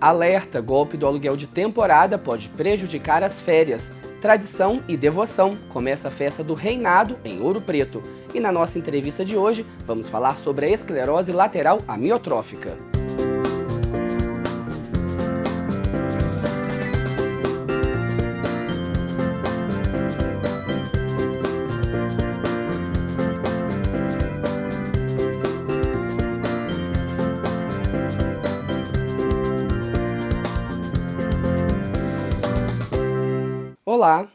Alerta: golpe do aluguel de temporada pode prejudicar as férias. Tradição e devoção. Começa a festa do reinado em Ouro Preto. E na nossa entrevista de hoje, vamos falar sobre a esclerose lateral amiotrófica. Olá!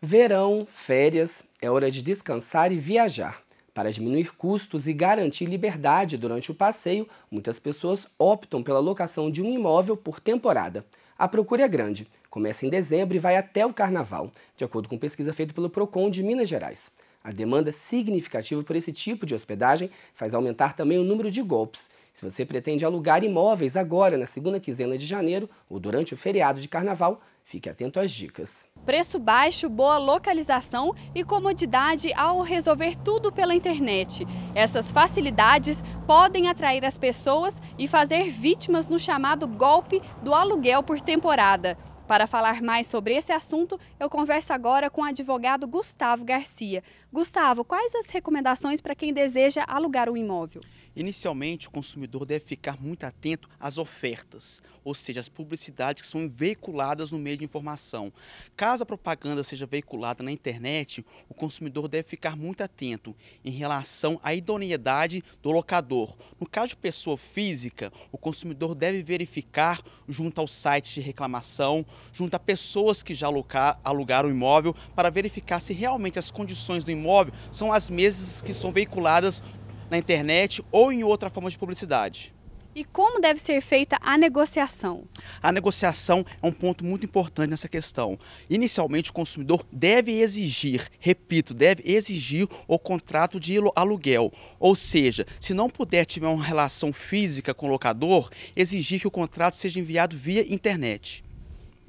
Verão, férias, é hora de descansar e viajar. Para diminuir custos e garantir liberdade durante o passeio, muitas pessoas optam pela locação de um imóvel por temporada. A procura é grande, começa em dezembro e vai até o carnaval, de acordo com pesquisa feita pelo Procon de Minas Gerais. A demanda significativa por esse tipo de hospedagem faz aumentar também o número de golpes. Se você pretende alugar imóveis agora, na segunda quinzena de janeiro ou durante o feriado de carnaval, Fique atento às dicas. Preço baixo, boa localização e comodidade ao resolver tudo pela internet. Essas facilidades podem atrair as pessoas e fazer vítimas no chamado golpe do aluguel por temporada. Para falar mais sobre esse assunto, eu converso agora com o advogado Gustavo Garcia. Gustavo, quais as recomendações para quem deseja alugar um imóvel? Inicialmente, o consumidor deve ficar muito atento às ofertas, ou seja, às publicidades que são veiculadas no meio de informação. Caso a propaganda seja veiculada na internet, o consumidor deve ficar muito atento em relação à idoneidade do locador. No caso de pessoa física, o consumidor deve verificar junto ao site de reclamação, junto a pessoas que já alugaram o imóvel, para verificar se realmente as condições do imóvel são as mesmas que são veiculadas na internet ou em outra forma de publicidade. E como deve ser feita a negociação? A negociação é um ponto muito importante nessa questão. Inicialmente, o consumidor deve exigir, repito, deve exigir o contrato de aluguel. Ou seja, se não puder tiver uma relação física com o locador, exigir que o contrato seja enviado via internet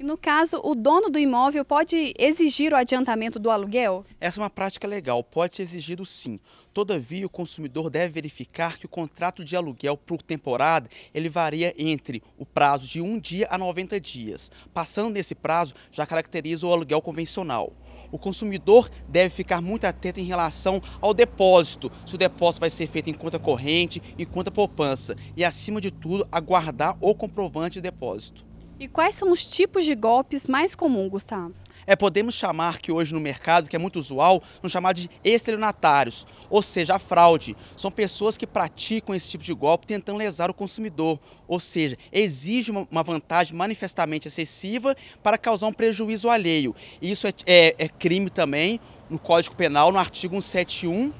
no caso, o dono do imóvel pode exigir o adiantamento do aluguel? Essa é uma prática legal, pode ser exigido sim. Todavia, o consumidor deve verificar que o contrato de aluguel por temporada ele varia entre o prazo de um dia a 90 dias. Passando nesse prazo, já caracteriza o aluguel convencional. O consumidor deve ficar muito atento em relação ao depósito, se o depósito vai ser feito em conta corrente, em conta poupança e, acima de tudo, aguardar o comprovante de depósito. E quais são os tipos de golpes mais comuns, Gustavo? É, podemos chamar que hoje no mercado, que é muito usual, vamos chamar de estelionatários, ou seja, a fraude. São pessoas que praticam esse tipo de golpe tentando lesar o consumidor, ou seja, exige uma vantagem manifestamente excessiva para causar um prejuízo alheio. Isso é, é, é crime também no Código Penal, no artigo 171,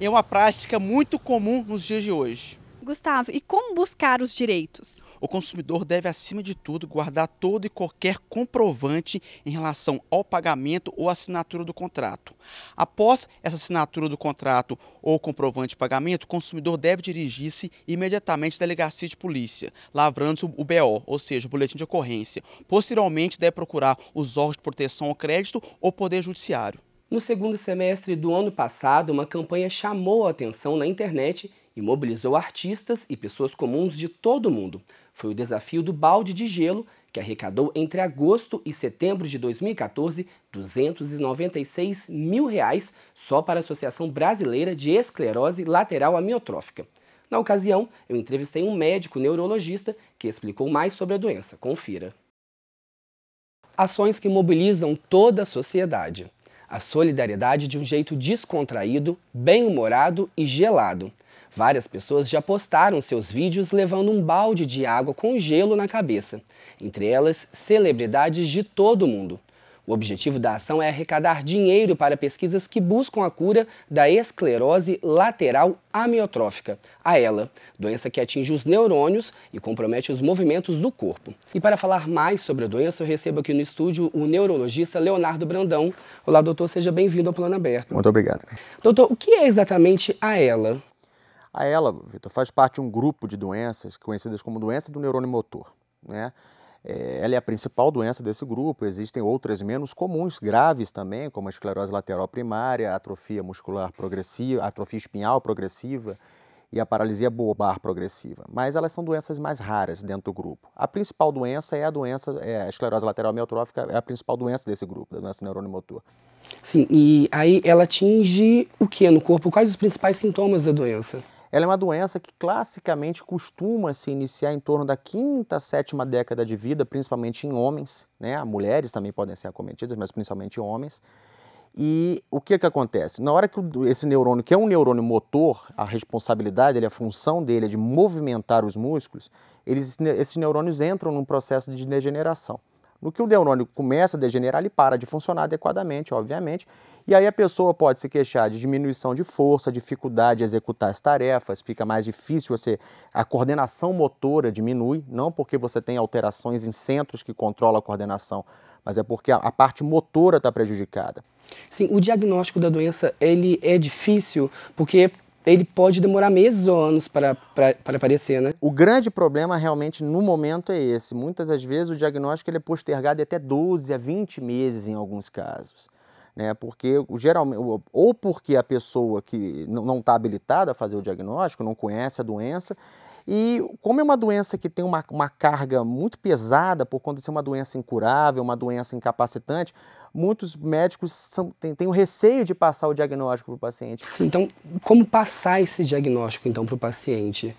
é uma prática muito comum nos dias de hoje. Gustavo, e como buscar os direitos? o consumidor deve, acima de tudo, guardar todo e qualquer comprovante em relação ao pagamento ou assinatura do contrato. Após essa assinatura do contrato ou comprovante de pagamento, o consumidor deve dirigir-se imediatamente à delegacia de polícia, lavrando o BO, ou seja, o boletim de ocorrência. Posteriormente, deve procurar os órgãos de proteção ao crédito ou poder judiciário. No segundo semestre do ano passado, uma campanha chamou a atenção na internet e mobilizou artistas e pessoas comuns de todo o mundo. Foi o desafio do balde de gelo, que arrecadou entre agosto e setembro de 2014 296 mil reais só para a Associação Brasileira de Esclerose Lateral Amiotrófica. Na ocasião, eu entrevistei um médico neurologista que explicou mais sobre a doença. Confira. Ações que mobilizam toda a sociedade. A solidariedade de um jeito descontraído, bem-humorado e gelado. Várias pessoas já postaram seus vídeos levando um balde de água com gelo na cabeça, entre elas celebridades de todo o mundo. O objetivo da ação é arrecadar dinheiro para pesquisas que buscam a cura da esclerose lateral amiotrófica, a ELA, doença que atinge os neurônios e compromete os movimentos do corpo. E para falar mais sobre a doença, eu recebo aqui no estúdio o neurologista Leonardo Brandão. Olá, doutor, seja bem-vindo ao Plano Aberto. Muito obrigado. Doutor, o que é exatamente a ELA? A ela, Vitor, faz parte de um grupo de doenças conhecidas como doença do neurônio motor. Né? É, ela é a principal doença desse grupo, existem outras menos comuns, graves também, como a esclerose lateral primária, a atrofia muscular progressiva, a atrofia espinhal progressiva e a paralisia bobar progressiva. Mas elas são doenças mais raras dentro do grupo. A principal doença é a doença, é a esclerose lateral amiotrófica é a principal doença desse grupo, da doença neurônio motor. Sim, e aí ela atinge o que no corpo? Quais os principais sintomas da doença? Ela é uma doença que classicamente costuma se iniciar em torno da quinta, sétima década de vida, principalmente em homens, né? Mulheres também podem ser acometidas, mas principalmente homens. E o que, que acontece? Na hora que esse neurônio, que é um neurônio motor, a responsabilidade, ele, a função dele é de movimentar os músculos, eles, esses neurônios entram num processo de degeneração. No que o neurônio começa a degenerar, ele para de funcionar adequadamente, obviamente, e aí a pessoa pode se queixar de diminuição de força, dificuldade de executar as tarefas, fica mais difícil você a coordenação motora diminui, não porque você tem alterações em centros que controlam a coordenação, mas é porque a, a parte motora está prejudicada. Sim, o diagnóstico da doença ele é difícil porque ele pode demorar meses ou anos para aparecer, né? O grande problema realmente no momento é esse. Muitas das vezes o diagnóstico ele é postergado até 12 a 20 meses em alguns casos né? Porque geralmente, ou porque a pessoa que não está habilitada a fazer o diagnóstico, não conhece a doença, e como é uma doença que tem uma, uma carga muito pesada por conta de ser uma doença incurável, uma doença incapacitante, muitos médicos são, têm, têm o receio de passar o diagnóstico para o paciente. Sim, então, como passar esse diagnóstico então para o paciente?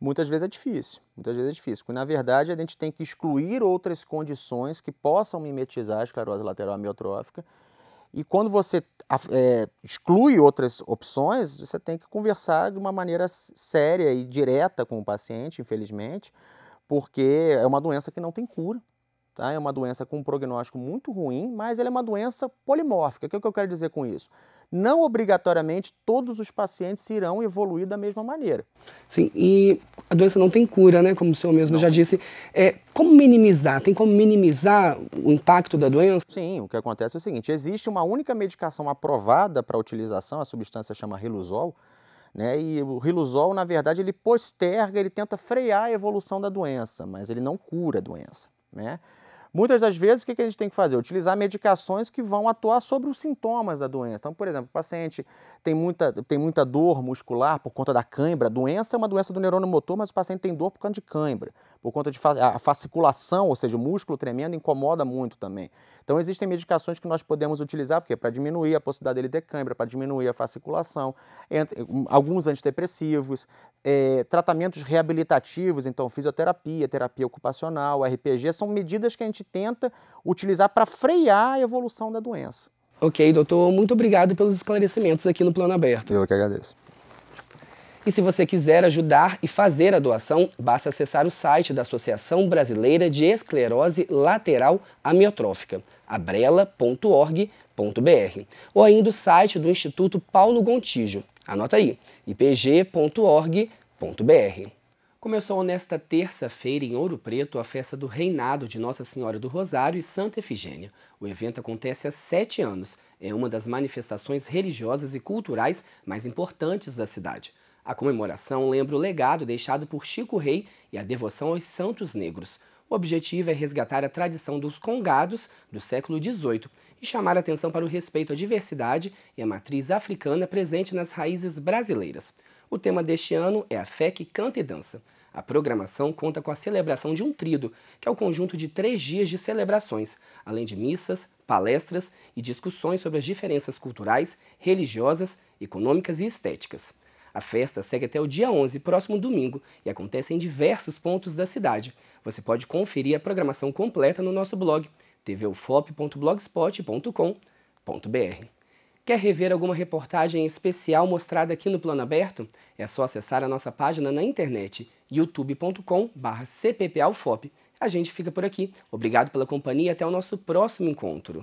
Muitas vezes é difícil, muitas vezes é difícil, porque na verdade a gente tem que excluir outras condições que possam mimetizar a esclerose lateral amiotrófica e quando você é, exclui outras opções, você tem que conversar de uma maneira séria e direta com o paciente, infelizmente, porque é uma doença que não tem cura. Tá? É uma doença com um prognóstico muito ruim, mas ela é uma doença polimórfica. O que, é que eu quero dizer com isso? Não obrigatoriamente todos os pacientes irão evoluir da mesma maneira. Sim, e a doença não tem cura, né? Como o senhor mesmo não. já disse. É, como minimizar? Tem como minimizar o impacto da doença? Sim, o que acontece é o seguinte: existe uma única medicação aprovada para utilização, a substância chama Riluzol. Né? E o Riluzol, na verdade, ele posterga, ele tenta frear a evolução da doença, mas ele não cura a doença. Né? Muitas das vezes, o que a gente tem que fazer? Utilizar medicações que vão atuar sobre os sintomas da doença. Então, por exemplo, o paciente tem muita, tem muita dor muscular por conta da cãibra. A doença é uma doença do neurônio motor, mas o paciente tem dor por causa de cãibra, por conta de a fasciculação, ou seja, o músculo tremendo incomoda muito também. Então, existem medicações que nós podemos utilizar porque é para diminuir a possibilidade dele ter cãibra, para diminuir a fasciculação, entre, alguns antidepressivos, é, tratamentos reabilitativos, então fisioterapia, terapia ocupacional, RPG, são medidas que a gente gente tenta utilizar para frear a evolução da doença. Ok, doutor, muito obrigado pelos esclarecimentos aqui no Plano Aberto. Eu que agradeço. E se você quiser ajudar e fazer a doação, basta acessar o site da Associação Brasileira de Esclerose Lateral Amiotrófica, abrela.org.br, ou ainda o site do Instituto Paulo Gontijo. Anota aí, ipg.org.br começou nesta terça-feira em Ouro Preto a festa do reinado de Nossa Senhora do Rosário e Santa Efigênia. O evento acontece há sete anos. É uma das manifestações religiosas e culturais mais importantes da cidade. A comemoração lembra o legado deixado por Chico Rei e a devoção aos santos negros. O objetivo é resgatar a tradição dos congados do século XVIII e chamar a atenção para o respeito à diversidade e à matriz africana presente nas raízes brasileiras. O tema deste ano é a fé que canta e dança. A programação conta com a celebração de um trido, que é o conjunto de três dias de celebrações, além de missas, palestras e discussões sobre as diferenças culturais, religiosas, econômicas e estéticas. A festa segue até o dia 11, próximo domingo, e acontece em diversos pontos da cidade. Você pode conferir a programação completa no nosso blog tvufop.blogspot.com.br. Quer rever alguma reportagem especial mostrada aqui no Plano Aberto? É só acessar a nossa página na internet youtube.com/cppalfop. A gente fica por aqui. Obrigado pela companhia até o nosso próximo encontro.